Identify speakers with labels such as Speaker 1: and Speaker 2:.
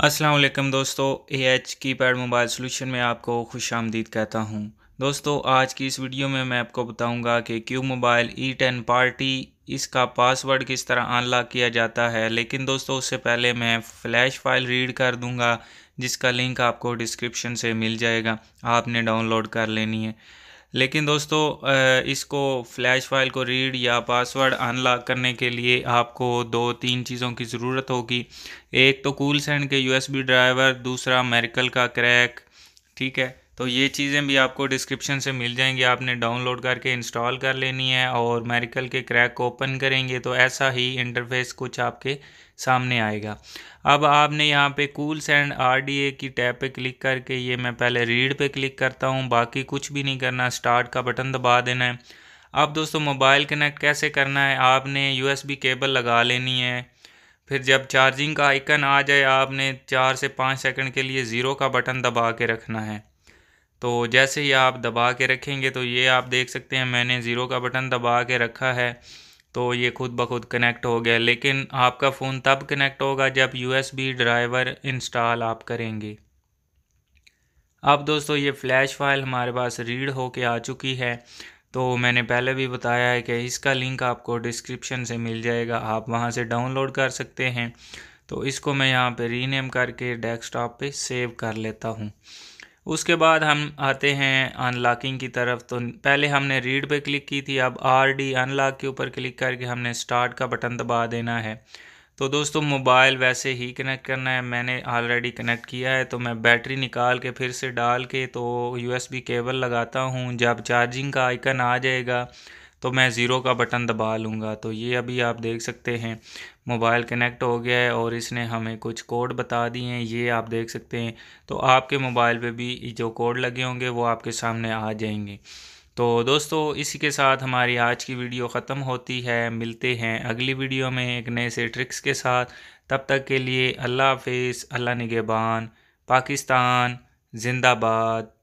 Speaker 1: अस्सलाम दोस्तों A H keypad mobile solution में आपको खुश आमदीद कहता हूँ दोस्तों आज की इस वीडियो में मैं आपको बताऊंगा कि क्यू मोबाइल ई टेन पार्टी इसका पासवर्ड किस तरह अनलॉक किया जाता है लेकिन दोस्तों उससे पहले मैं फ़्लैश फाइल रीड कर दूंगा जिसका लिंक आपको डिस्क्रिप्शन से मिल जाएगा आपने डाउनलोड कर लेनी है लेकिन दोस्तों इसको फ्लैश फाइल को रीड या पासवर्ड अनलॉक करने के लिए आपको दो तीन चीज़ों की ज़रूरत होगी एक तो कूल सैंड के यूएसबी ड्राइवर दूसरा मेरिकल का क्रैक ठीक है तो ये चीज़ें भी आपको डिस्क्रिप्शन से मिल जाएंगी आपने डाउनलोड करके इंस्टॉल कर लेनी है और मेरिकल के क्रैक को ओपन करेंगे तो ऐसा ही इंटरफेस कुछ आपके सामने आएगा अब आपने यहाँ पे आर डी ए की टैब पे क्लिक करके ये मैं पहले रीड पे क्लिक करता हूँ बाकी कुछ भी नहीं करना स्टार्ट का बटन दबा देना है अब दोस्तों मोबाइल कनेक्ट कैसे करना है आपने बी केबल लगा लेनी है फिर जब चार्जिंग का आइकन आ जाए आपने चार से पाँच सेकंड के लिए ज़ीरो का बटन दबा के रखना है तो जैसे ही आप दबा के रखेंगे तो ये आप देख सकते हैं मैंने ज़ीरो का बटन दबा के रखा है तो ये खुद ब खुद कनेक्ट हो गया लेकिन आपका फ़ोन तब कनेक्ट होगा जब यू ड्राइवर इंस्टॉल आप करेंगे अब दोस्तों ये फ़्लैश फाइल हमारे पास रीड होके आ चुकी है तो मैंने पहले भी बताया है कि इसका लिंक आपको डिस्क्रिप्शन से मिल जाएगा आप वहाँ से डाउनलोड कर सकते हैं तो इसको मैं यहाँ पे रीनेम करके डेस्कटॉप पे सेव कर लेता हूँ उसके बाद हम आते हैं अनलॉकिंग की तरफ तो पहले हमने रीड पे क्लिक की थी अब आर डी अनलॉक के ऊपर क्लिक करके हमने स्टार्ट का बटन दबा देना है तो दोस्तों मोबाइल वैसे ही कनेक्ट करना है मैंने ऑलरेडी कनेक्ट किया है तो मैं बैटरी निकाल के फिर से डाल के तो यूएसबी केबल लगाता हूँ जब चार्जिंग का आइकन आ जाएगा तो मैं ज़ीरो का बटन दबा लूँगा तो ये अभी आप देख सकते हैं मोबाइल कनेक्ट हो गया है और इसने हमें कुछ कोड बता दिए हैं ये आप देख सकते हैं तो आपके मोबाइल पे भी जो कोड लगे होंगे वो आपके सामने आ जाएंगे तो दोस्तों इसी के साथ हमारी आज की वीडियो ख़त्म होती है मिलते हैं अगली वीडियो में एक नए से ट्रिक्स के साथ तब तक के लिए अल्लाह हाफिज़ अल्लाह निगेबान पाकिस्तान जिंदाबाद